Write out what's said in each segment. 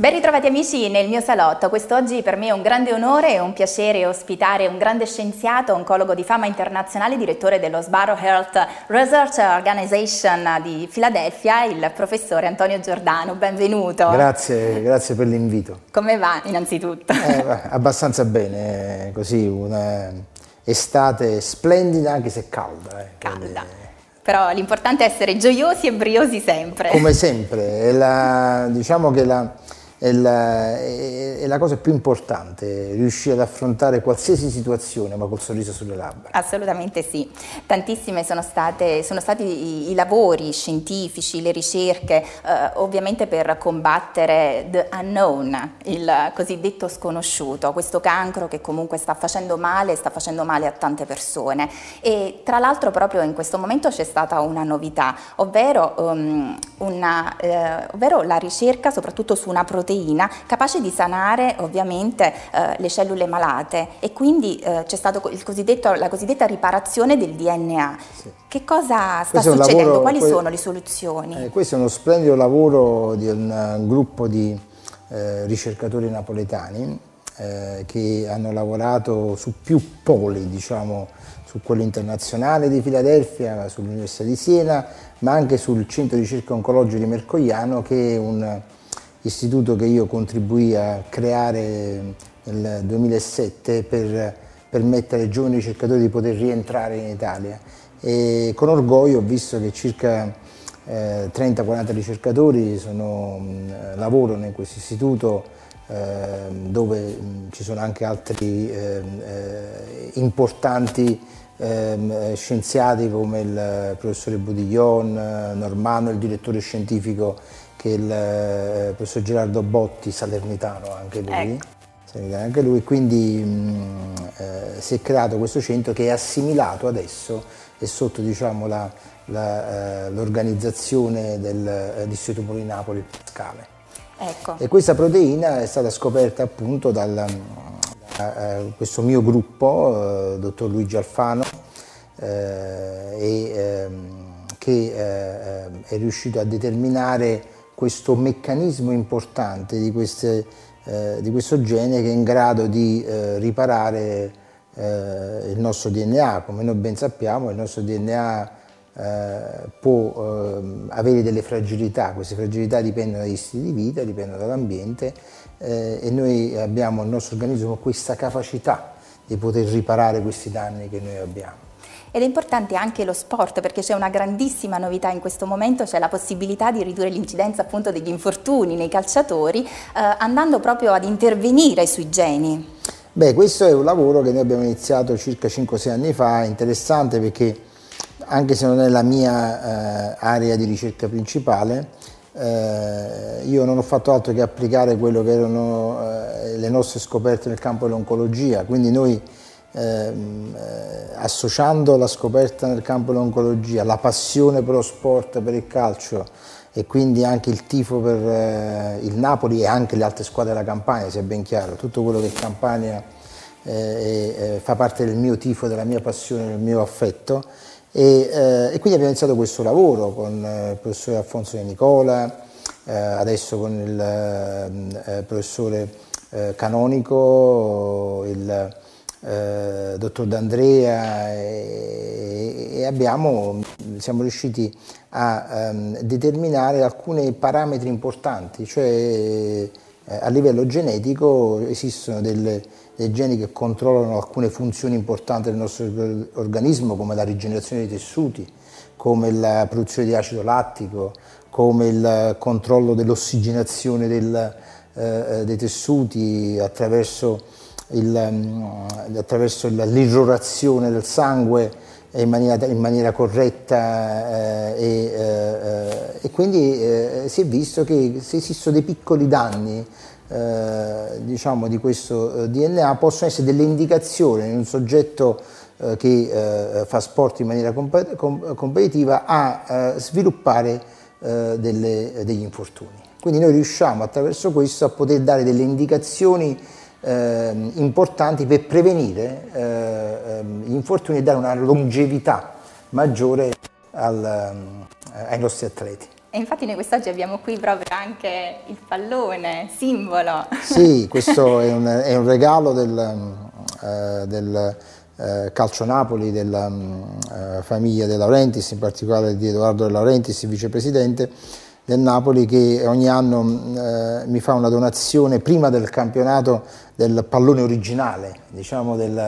Ben ritrovati amici nel mio salotto, quest'oggi per me è un grande onore e un piacere ospitare un grande scienziato, oncologo di fama internazionale, direttore dello Sbarrow Health Research Organization di Filadelfia, il professore Antonio Giordano, benvenuto. Grazie, grazie per l'invito. Come va innanzitutto? Eh, abbastanza bene, eh, così un'estate splendida anche se calda. Eh. Calda. però l'importante è essere gioiosi e briosi sempre. Come sempre, la, diciamo che la, è la, è, la, cosa più importante, riuscire ad affrontare qualsiasi situazione ma col sorriso sulle labbra. Assolutamente sì, tantissime sono, state, sono stati i, i, lavori scientifici, le ricerche, eh, ovviamente per combattere the unknown, il cosiddetto sconosciuto, questo cancro che comunque sta facendo male, sta facendo male a tante persone e tra l'altro proprio in questo momento c'è stata una novità, ovvero, um, una, eh, ovvero la ricerca soprattutto su una protezione proteina capace di sanare ovviamente eh, le cellule malate e quindi eh, c'è stata la cosiddetta riparazione del DNA. Sì. Che cosa sta questo succedendo? Lavoro, Quali que sono le soluzioni? Eh, questo è uno splendido lavoro di un, un eh, gruppo di eh, ricercatori napoletani eh, che hanno lavorato su più poli, diciamo, su quello internazionale di Filadelfia, sull'Università di Siena, ma anche sul centro di ricerca oncologica di Mercogliano che è un istituto che io contribuì a creare nel 2007 per permettere ai giovani ricercatori di poter rientrare in Italia. E con orgoglio ho visto che circa eh, 30-40 ricercatori sono, mm, lavorano in questo istituto ehm, dove mm, ci sono anche altri ehm, eh, importanti ehm, eh, scienziati come il professore Budiglion, Normano, il direttore scientifico che eh, il professor Gerardo Botti, salernitano anche lui, ecco. salernitano anche lui quindi mh, mm, eh, si è creato questo centro che è assimilato adesso e sotto diciamo, eh, l'organizzazione eh, dell'Istituto Poli Napoli Pascale. Ecco. E questa proteina è stata scoperta appunto dal, da eh, questo mio gruppo, eh, dottor Luigi Alfano, e, ehm, che ehm, è riuscito a determinare questo meccanismo importante di, queste, eh, di, questo gene che è in grado di eh, riparare eh, il nostro DNA. Come noi ben sappiamo, il nostro DNA eh, può ehm, avere delle fragilità, queste fragilità dipendono dagli stili di vita, dipendono dall'ambiente eh, e noi abbiamo nel nostro organismo questa capacità di poter riparare questi danni che noi abbiamo. Ed è importante anche lo sport perché c'è una grandissima novità in questo momento, c'è cioè la possibilità di ridurre l'incidenza appunto degli infortuni nei calciatori eh, andando proprio ad intervenire sui geni. Beh, questo è un lavoro che noi abbiamo iniziato circa 5-6 anni fa, interessante perché anche se non è la mia eh, area di ricerca principale, eh, io non ho fatto altro che applicare quello che erano eh, le nostre scoperte nel campo dell'oncologia, quindi noi ehm, eh, associando la scoperta nel campo dell'oncologia, la passione per lo sport, per il calcio e quindi anche il tifo per eh, il Napoli e anche le altre squadre della Campania, sia ben chiaro, tutto quello che Campania eh, eh, fa parte del mio tifo, della mia passione, del mio affetto. E, eh, e quindi abbiamo iniziato questo lavoro con eh, il professore Alfonso De Nicola, adesso con il professore Canonico, il eh, dottor D'Andrea e, e abbiamo, siamo riusciti a ehm, determinare alcuni parametri importanti, cioè eh, a livello genetico esistono delle, dei geni che controllano alcune funzioni importanti del nostro organismo come la rigenerazione dei tessuti, come la produzione di acido lattico, come il controllo dell'ossigenazione del, eh, eh dei tessuti attraverso il, ehm, attraverso l'irrorazione del sangue in maniera, in maniera corretta eh, e, eh, e, quindi eh, si è visto che se esistono dei piccoli danni eh, diciamo, di questo eh, DNA possono essere delle indicazioni in un soggetto eh, che fa sport in maniera comp com competitiva a sviluppare delle, degli infortuni. Quindi noi riusciamo attraverso questo a poter dare delle indicazioni eh, importanti per prevenire eh, gli infortuni e dare una longevità maggiore al, ehm, ai nostri atleti. E infatti noi quest'oggi abbiamo qui proprio anche il pallone, simbolo. Sì, questo è un, è un regalo del, eh, del eh, Calcio Napoli, della mm, eh, famiglia De Laurentiis, in particolare di Edoardo De Laurentiis, vicepresidente, del Napoli che ogni anno mm, eh, mi fa una donazione prima del campionato del pallone originale, diciamo del,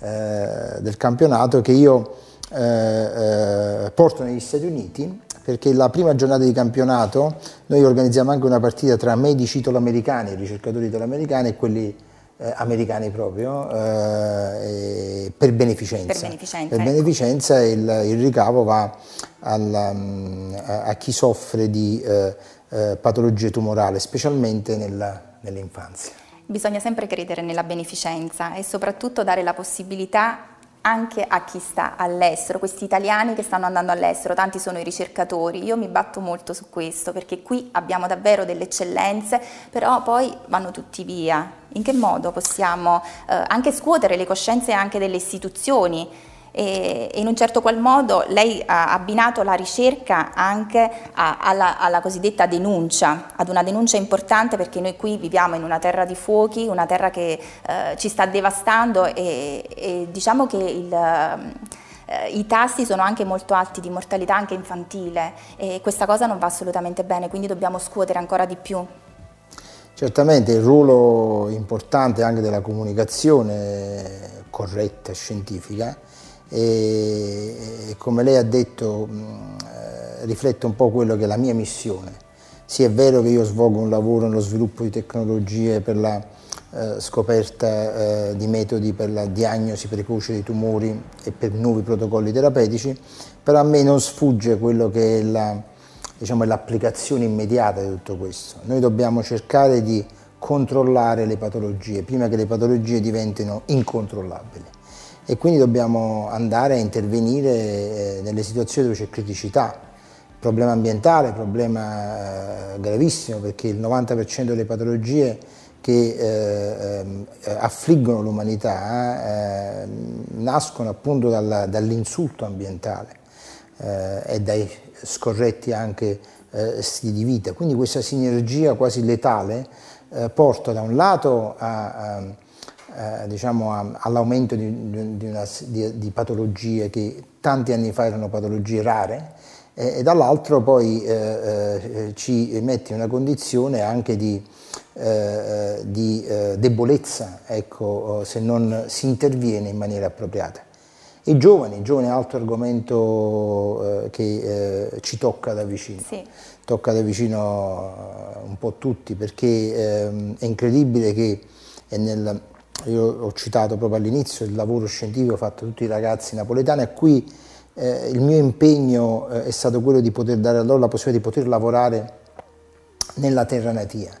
eh, del campionato che io eh, eh porto negli Stati Uniti perché la prima giornata di campionato noi organizziamo anche una partita tra medici italoamericani, ricercatori italoamericani e quelli eh, americani proprio, eh, per beneficenza. Per beneficenza, per ecco. beneficenza il, il, ricavo va al, mm, a, a, chi soffre di eh, eh patologie tumorali, specialmente nella, nell'infanzia. Bisogna sempre credere nella beneficenza e soprattutto dare la possibilità anche a chi sta all'estero, questi italiani che stanno andando all'estero, tanti sono i ricercatori, io mi batto molto su questo perché qui abbiamo davvero delle eccellenze, però poi vanno tutti via. In che modo possiamo eh, anche scuotere le coscienze anche delle istituzioni? E in un certo qual modo lei ha abbinato la ricerca anche alla, alla, cosiddetta denuncia, ad una denuncia importante perché noi qui viviamo in una terra di fuochi, una terra che eh, ci sta devastando e, e diciamo che il, eh, i tassi sono anche molto alti di mortalità anche infantile e questa cosa non va assolutamente bene, quindi dobbiamo scuotere ancora di più. Certamente il ruolo importante anche della comunicazione corretta, scientifica, e, come lei ha detto mm, eh, riflette un po' quello che è la mia missione. Sì, è vero che io svolgo un lavoro nello sviluppo di tecnologie per la eh, scoperta eh, di metodi per la diagnosi precoce dei tumori e per nuovi protocolli terapeutici, però a me non sfugge quello che è l'applicazione la, diciamo, immediata di tutto questo. Noi dobbiamo cercare di controllare le patologie prima che le patologie diventino incontrollabili e quindi dobbiamo andare a intervenire eh, nelle situazioni dove c'è criticità, problema ambientale, problema eh, gravissimo perché il 90% delle patologie che eh, ehm, affliggono l'umanità nascono appunto dall'insulto ambientale e dai scorretti anche stili di vita. Quindi questa sinergia quasi letale porta da un lato a eh, diciamo, all'aumento di, di, una, di, di, patologie che tanti anni fa erano patologie rare eh, e dall'altro poi eh, eh, ci mette in una condizione anche di, eh, debolezza, ecco, oh, se non si interviene in maniera appropriata. I giovani, i giovani è altro argomento che ci tocca da vicino. Sì. Tocca da vicino un po' tutti perché ehm, è incredibile che è nel, io ho citato proprio all'inizio il lavoro scientifico fatto da tutti i ragazzi napoletani, a cui eh, il mio impegno eh, è stato quello di poter dare a loro la possibilità di poter lavorare nella terra natia.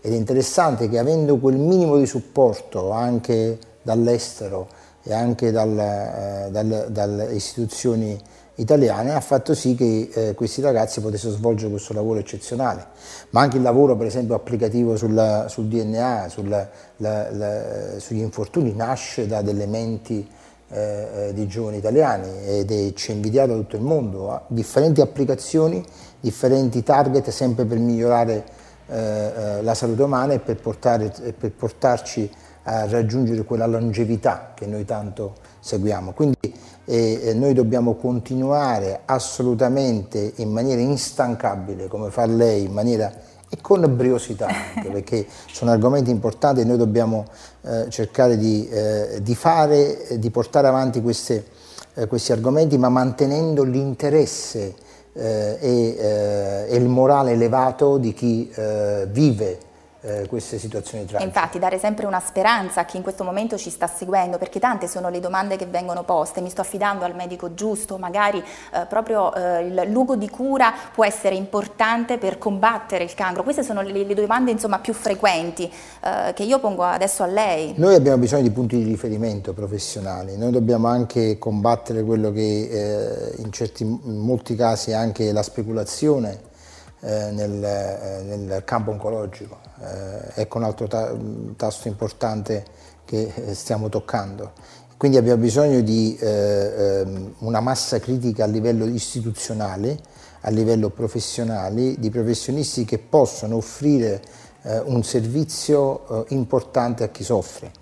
Ed è interessante che avendo quel minimo di supporto anche dall'estero e anche dal, eh, dal, dalle istituzioni italiane ha fatto sì che eh, questi ragazzi potessero svolgere questo lavoro eccezionale, ma anche il lavoro per esempio applicativo sulla, sul DNA, sulla, la, la, sugli infortuni nasce da delle menti eh, eh di giovani italiani ed è ci è invidiato da tutto il mondo, ha differenti applicazioni, differenti target sempre per migliorare eh, eh la salute umana e per, portare, per portarci a raggiungere quella longevità che noi tanto seguiamo. Quindi, e noi dobbiamo continuare assolutamente in maniera instancabile, come fa lei, in maniera e con briosità, anche, perché sono argomenti importanti e noi dobbiamo eh, cercare di, eh, di, fare, eh, di portare avanti queste, eh, questi argomenti, ma mantenendo l'interesse eh, e, eh, e, il morale elevato di chi vive eh, queste situazioni tragiche. Infatti dare sempre una speranza a chi in questo momento ci sta seguendo, perché tante sono le domande che vengono poste, mi sto affidando al medico giusto, magari eh, proprio eh, il luogo di cura può essere importante per combattere il cancro, queste sono le, le domande insomma, più frequenti eh, che io pongo adesso a lei. Noi abbiamo bisogno di punti di riferimento professionali, noi dobbiamo anche combattere quello che eh, in, certi, in molti casi è anche la speculazione eh, nel, eh, nel, campo oncologico. Eh, ecco un altro ta tasto importante che stiamo toccando. Quindi abbiamo bisogno di ehm, una massa critica a livello istituzionale, a livello professionale, di professionisti che possono offrire un servizio importante a chi soffre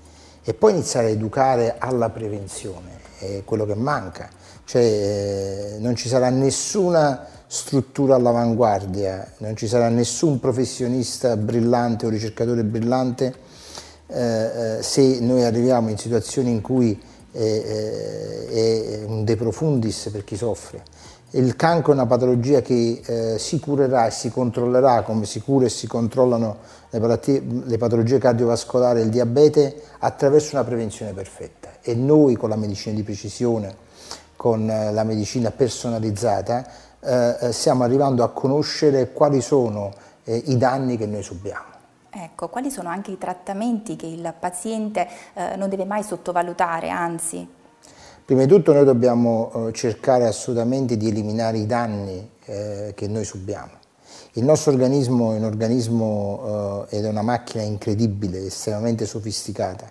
e poi iniziare a educare alla prevenzione, è quello che manca, cioè non ci sarà nessuna struttura all'avanguardia, non ci sarà nessun professionista brillante o ricercatore brillante eh, eh se noi arriviamo in situazioni in cui eh, eh, è un de profundis per chi soffre. Il cancro è una patologia che eh, si curerà e si controllerà come si cura e si controllano le, patologie, le patologie cardiovascolari e il diabete attraverso una prevenzione perfetta e noi con la medicina di precisione, con eh, la medicina personalizzata, eh, eh, stiamo arrivando a conoscere quali sono eh, i danni che noi subiamo. Ecco, quali sono anche i trattamenti che il paziente eh, non deve mai sottovalutare, anzi? Prima di tutto noi dobbiamo eh, cercare assolutamente di eliminare i danni che noi subiamo. Il nostro organismo è un organismo ed è una macchina incredibile, estremamente sofisticata.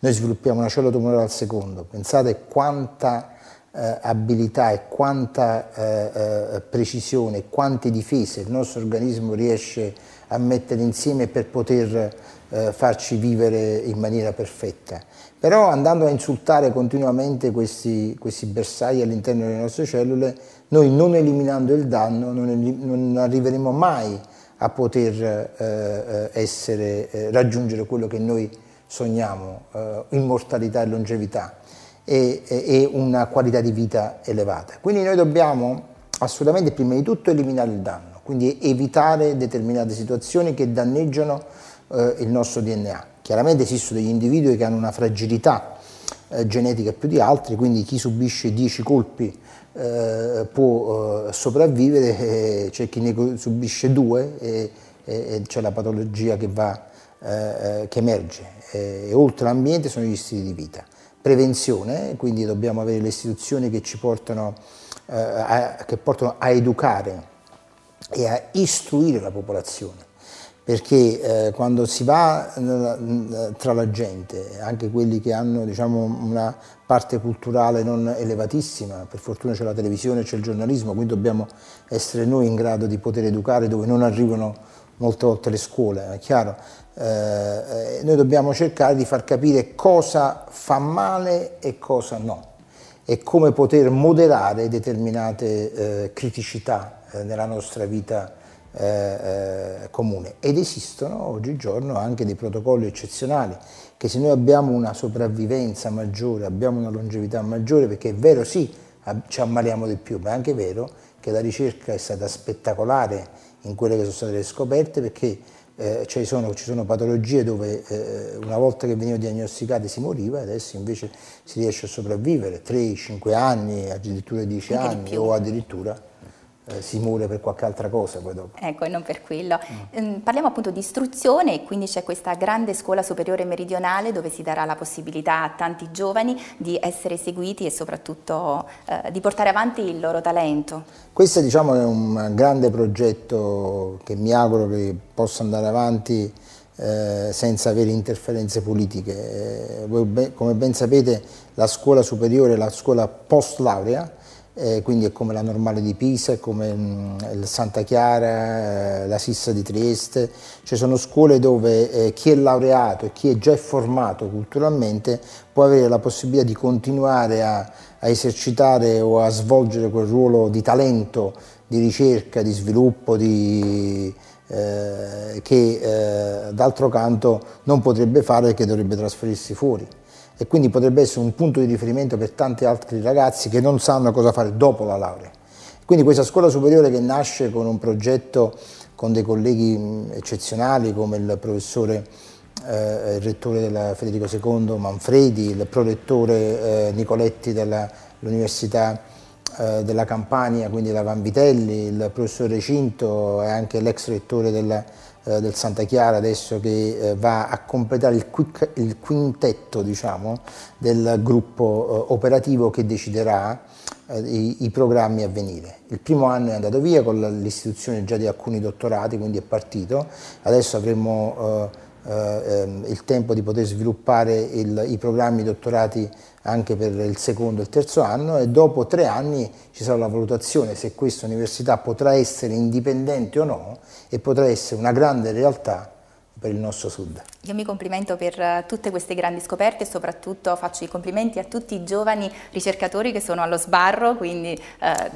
Noi sviluppiamo una cellula tumorale al secondo, pensate quanta eh, abilità e quanta eh, eh, precisione, quante difese il nostro organismo riesce a mettere insieme per poter eh, farci vivere in maniera perfetta. Però andando a insultare continuamente questi, questi bersagli all'interno delle nostre cellule, noi non eliminando il danno non, non arriveremo mai a poter eh, eh, essere, raggiungere quello che noi sogniamo, immortalità e longevità e, e una qualità di vita elevata. Quindi noi dobbiamo assolutamente prima di tutto eliminare il danno, quindi evitare determinate situazioni che danneggiano eh, il nostro DNA. Chiaramente esistono degli individui che hanno una fragilità eh, genetica più di altri, quindi chi subisce 10 colpi eh, può eh, sopravvivere, eh, c'è cioè chi ne subisce 2 e, e c'è la patologia che, va, eh, che emerge. E, oltre all'ambiente sono gli stili di vita prevenzione, quindi dobbiamo avere le istituzioni che ci portano, eh, a, che portano a educare e a istruire la popolazione perché eh, quando si va eh, eh, tra la gente, anche quelli che hanno diciamo, una parte culturale non elevatissima, per fortuna c'è la televisione, c'è il giornalismo, quindi dobbiamo essere noi in grado di poter educare dove non arrivano molte volte le scuole, è chiaro. Eh, eh, noi dobbiamo cercare di far capire cosa fa male e cosa no e come poter moderare determinate eh, criticità eh, nella nostra vita eh, eh, comune. Ed esistono oggigiorno anche dei protocolli eccezionali che se noi abbiamo una sopravvivenza maggiore, abbiamo una longevità maggiore, perché è vero sì, ci ammaliamo di più, ma è anche vero che la ricerca è stata spettacolare in quelle che sono state le scoperte perché eh, ci, sono, ci, sono, patologie dove eh, una volta che venivano diagnosticate si moriva, e adesso invece si riesce a sopravvivere 3-5 anni, addirittura 10 anni o addirittura eh, si muore per qualche altra cosa poi dopo. Ecco, e non per quello. Mm. Ehm, parliamo appunto di istruzione e quindi c'è questa grande scuola superiore meridionale dove si darà la possibilità a tanti giovani di essere seguiti e soprattutto eh, di portare avanti il loro talento. Questo diciamo è un grande progetto che mi auguro che possa andare avanti eh, senza avere interferenze politiche. Eh, voi, come ben sapete la scuola superiore è la scuola post laurea eh, quindi è come la Normale di Pisa, è come mh, mm, il Santa Chiara, eh, la Sissa di Trieste, cioè sono scuole dove eh, chi è laureato e chi è già formato culturalmente può avere la possibilità di continuare a, a esercitare o a svolgere quel ruolo di talento, di ricerca, di sviluppo, di, eh, che eh, d'altro canto non potrebbe fare e che dovrebbe trasferirsi fuori e quindi potrebbe essere un punto di riferimento per tanti altri ragazzi che non sanno cosa fare dopo la laurea. Quindi questa scuola superiore che nasce con un progetto con dei colleghi mm, eccezionali come il professore eh, il rettore della Federico II Manfredi, il prorettore eh, Nicoletti dell'Università eh, della Campania, quindi la Vanvitelli, il professore Recinto e anche l'ex rettore della eh, del Santa Chiara adesso che eh, va a completare il, quick, il quintetto diciamo, del gruppo eh, operativo che deciderà eh, i, i, programmi a venire. Il primo anno è andato via con l'istituzione già di alcuni dottorati, quindi è partito, adesso avremo eh, eh, ehm, il tempo di poter sviluppare il, i programmi dottorati anche per il secondo e il terzo anno e dopo tre anni ci sarà la valutazione se questa università potrà essere indipendente o no e potrà essere una grande realtà per il nostro sud. Io mi complimento per eh, tutte queste grandi scoperte e soprattutto faccio i complimenti a tutti i giovani ricercatori che sono allo sbarro, quindi eh,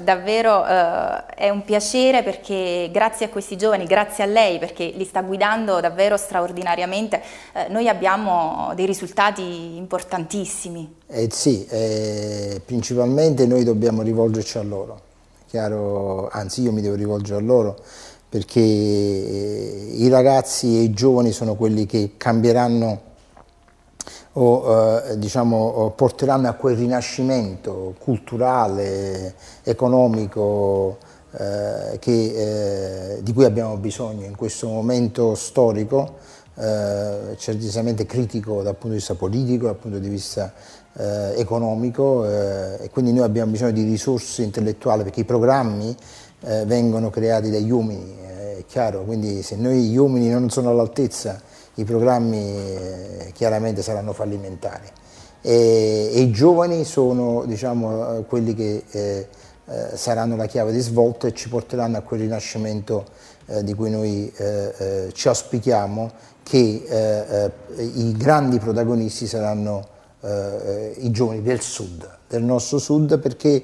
davvero eh, è un piacere perché grazie a questi giovani, grazie a lei perché li sta guidando davvero straordinariamente, eh, noi abbiamo dei risultati importantissimi. Eh sì, eh, principalmente noi dobbiamo rivolgerci a loro, chiaro, anzi io mi devo rivolgere a loro perché eh, i ragazzi e i giovani sono quelli che cambieranno o eh, diciamo, porteranno a quel rinascimento culturale, economico eh, che, eh, di cui abbiamo bisogno in questo momento storico eh, certamente critico dal punto di vista politico, dal punto di vista eh, economico eh, e quindi noi abbiamo bisogno di risorse intellettuali perché i programmi eh, vengono creati dagli uomini chiaro, quindi se noi gli uomini non sono all'altezza i programmi eh, chiaramente saranno fallimentari e, e i giovani sono diciamo, eh, quelli che eh, eh, saranno la chiave di svolta e ci porteranno a quel rinascimento eh, di cui noi eh, ci auspichiamo che i grandi protagonisti saranno i giovani del sud, del nostro sud perché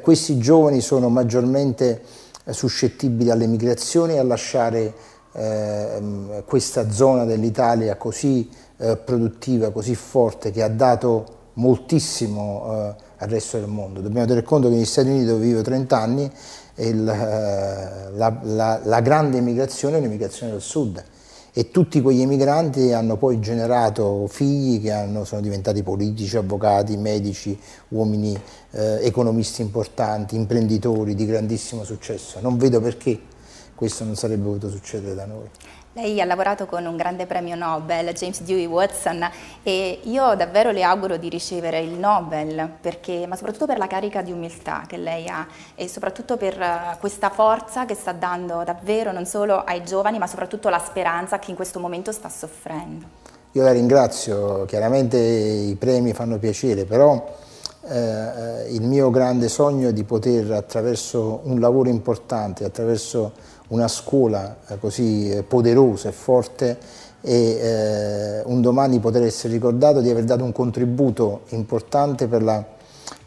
questi giovani sono maggiormente eh, suscettibili alle migrazioni e a lasciare eh, mm, questa zona dell'Italia così eh, produttiva, così forte, che ha dato moltissimo eh, al resto del mondo. Dobbiamo tenere conto che negli Stati Uniti dove vivo 30 anni il, eh, la, la, la grande migrazione è l'immigrazione del sud, e tutti quegli emigranti hanno poi generato figli che hanno, sono diventati politici, avvocati, medici, uomini eh, economisti importanti, imprenditori di grandissimo successo. Non vedo perché questo non sarebbe potuto succedere da noi. Lei ha lavorato con un grande premio Nobel, James Dewey Watson, e io davvero le auguro di ricevere il Nobel, perché, ma soprattutto per la carica di umiltà che lei ha e soprattutto per eh, questa forza che sta dando davvero non solo ai giovani, ma soprattutto alla speranza che in questo momento sta soffrendo. Io la ringrazio, chiaramente i premi fanno piacere, però eh, eh il mio grande sogno è di poter attraverso un lavoro importante, attraverso una scuola eh, così eh, poderosa e forte e eh, un domani poter essere ricordato di aver dato un contributo importante per la,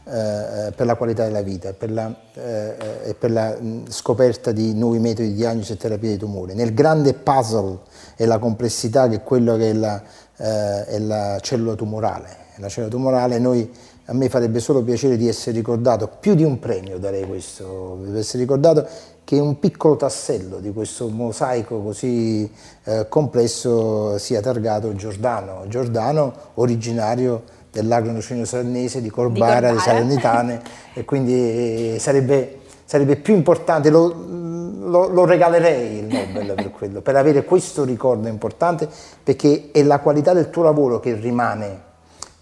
per la qualità della vita per la, e per la scoperta di nuovi metodi di diagnosi e terapia dei tumori. Nel grande puzzle e la complessità che è quello che è la, è la cellula tumorale. La cellula tumorale noi a me farebbe solo piacere di essere ricordato, più di un premio darei questo, di essere ricordato che un piccolo tassello di questo mosaico così eh, complesso sia targato Giordano, Giordano originario dell'agronocino salernese, di Corbara, di Corbara. Salernitane e quindi eh, sarebbe, sarebbe più importante, lo, lo, lo, regalerei il Nobel per quello, per avere questo ricordo importante perché è la qualità del tuo lavoro che rimane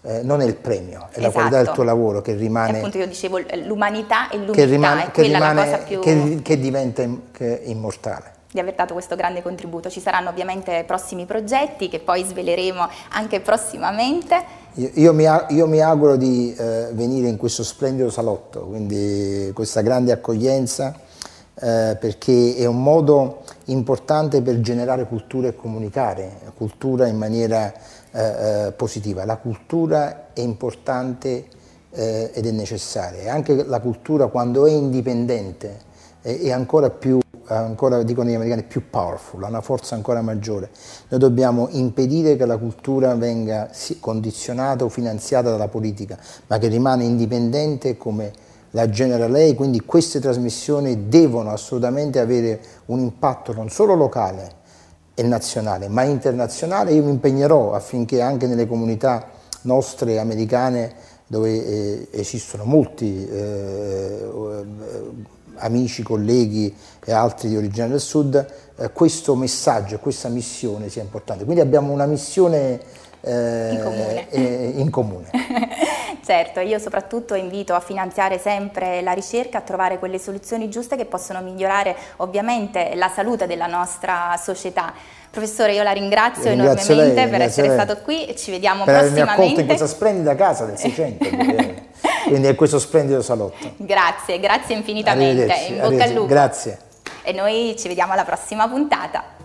eh, non è il premio, è esatto. la qualità del esatto. tuo lavoro che rimane... E appunto io dicevo l'umanità e l'umanità che rimane, è che rimane, più... che, che diventa immortale di aver dato questo grande contributo. Ci saranno ovviamente prossimi progetti che poi sveleremo anche prossimamente. Io, io, mi, io mi, auguro di eh, venire in questo splendido salotto, quindi questa grande accoglienza, eh, perché è un modo importante per generare cultura e comunicare, cultura in maniera eh, eh, positiva. La cultura è importante eh, ed è necessaria, anche la cultura quando è indipendente è, è ancora più ancora dicono gli americani, più powerful, ha una forza ancora maggiore. Noi dobbiamo impedire che la cultura venga condizionata o finanziata dalla politica, ma che rimane indipendente come la genera lei, quindi queste trasmissioni devono assolutamente avere un impatto non solo locale, e nazionale, ma internazionale. Io mi impegnerò affinché anche nelle comunità nostre americane, dove eh, esistono molti eh, amici, colleghi e altri di origine del Sud, eh, questo messaggio, questa missione sia importante. Quindi abbiamo una missione eh, in comune. Eh, in comune. Certo, io soprattutto invito a finanziare sempre la ricerca, a trovare quelle soluzioni giuste che possono migliorare ovviamente la salute della nostra società. Professore, io la ringrazio, ringrazio enormemente lei, per essere lei. stato qui e ci vediamo per prossimamente. Per accolto in questa splendida casa del 600, quindi è questo splendido salotto. Grazie, grazie infinitamente, in bocca al lupo. Grazie. E noi ci vediamo alla prossima puntata.